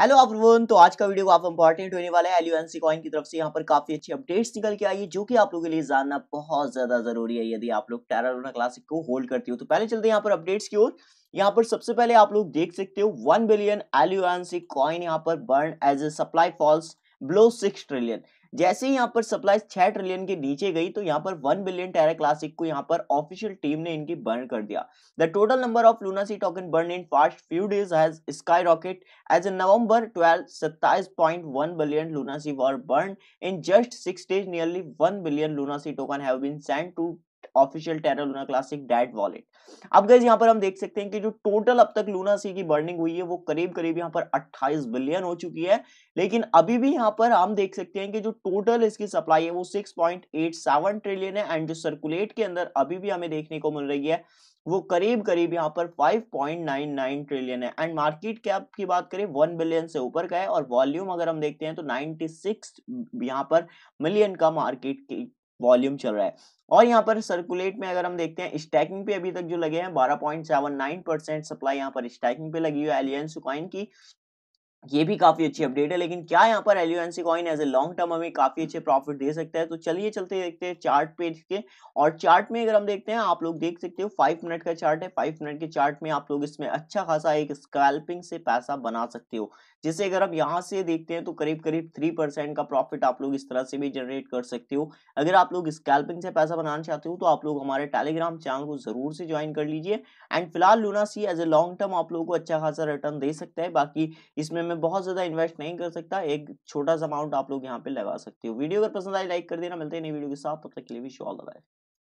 hello अप्रवन तो आज का वीडियो काफी इंपॉर्टेंट होने वाला है एलिवेंसी कॉइन की तरफ से यहाँ पर काफी अच्छी अपडेट्स निकल के आई है जो कि आप लोगों के लिए जानना बहुत ज्यादा जरूरी है यदि आप लोग टेरा लोना क्लासिक को होल्ड करती हो तो पहले चलते हैं यहाँ पर अपडेट्स की ओर यहाँ पर सबसे पहले आप लोग देख सकते हो वन बिलियन एलिवेंसी कॉइन यहाँ पर burn as a supply falls below six trillion जैसे ही यहाँ पर सप्लाई छह ट्रिलियन के नीचे गई तो यहाँ पर वन बिलियन टेरा क्लासिक को यहाँ पर ऑफिशियल टीम ने इनकी बर्न कर दिया the total number of LUNC token burn in past few days has skyrocket as a November twelve सत्ताईस point one billion LUNC were burn in just six days nearly one billion LUNC token have been sent to official Terra Luna Classic dead wallet अब गैस यहाँ पर हम देख सकते हैं कि जो टोटल अब तक लूना सी की बर्निंग हुई है वो करीब करीब यहाँ पर 28 बिलियन हो चुकी है लेकिन अभी भी यहाँ पर हम देख सकते हैं कि जो टोटल इसकी सप्लाई है वो 6.87 ट्रिलियन है एंड जो सर्कुलेट के अंदर अभी भी हमें देखने को मिल रही है वो करीब करीब यहाँ पर 5.99 ट्रिलियन है एंड मार्केट कैप की बात करें 1 बिलियन से ऊपर का है और वॉल्यूम अगर हम देखते हैं तो 96 सिक्स यहाँ पर मिलियन का मार्केट वॉल्यूम चल रहा है और यहाँ पर सर्कुलेट में अगर हम देखते हैं स्टैकिंग पे अभी तक जो लगे हैं 12.79 परसेंट सप्लाई यहाँ पर स्टैकिंग पे लगी हुई है एलियन सुकॉइन की ये भी काफी अच्छी अपडेट है लेकिन क्या यहाँ पर LUNC coin as a long term हमें काफी अच्छे प्रॉफिट दे सकता है तो चलिए चलते देखते हैं चार्ट पेज के और चार्ट में अगर हम देखते हैं आप लोग देख सकते हो फाइव मिनट का चार्ट है फाइव मिनट के चार्ट में आप लोग इसमें अच्छा खासा एक स्कैल्पिंग से पैसा बना सकते हो जिसे अगर आप यहाँ से देखते हैं तो करीब करीब थ्री परसेंट का प्रॉफिट आप लोग इस तरह से भी जनरेट कर सकते हो अगर आप लोग स्कैल्पिंग से पैसा बनाना चाहते हो तो आप लोग हमारे टेलीग्राम चैनल को जरूर से ज्वाइन कर लीजिए एंड फिलहाल LUNC as a long term आप लोगों को अच्छा खासा रिटर्न दे सकता है बाकी इसमें मैं बहुत ज़्यादा इन्वेस्ट नहीं कर सकता एक छोटा सा अमाउंट आप लोग यहाँ पे लगा सकते हो वीडियो अगर पसंद आए लाइक कर देना मिलते हैं नई वीडियो के साथ तब तक के लिए विश ऑल द बेस्ट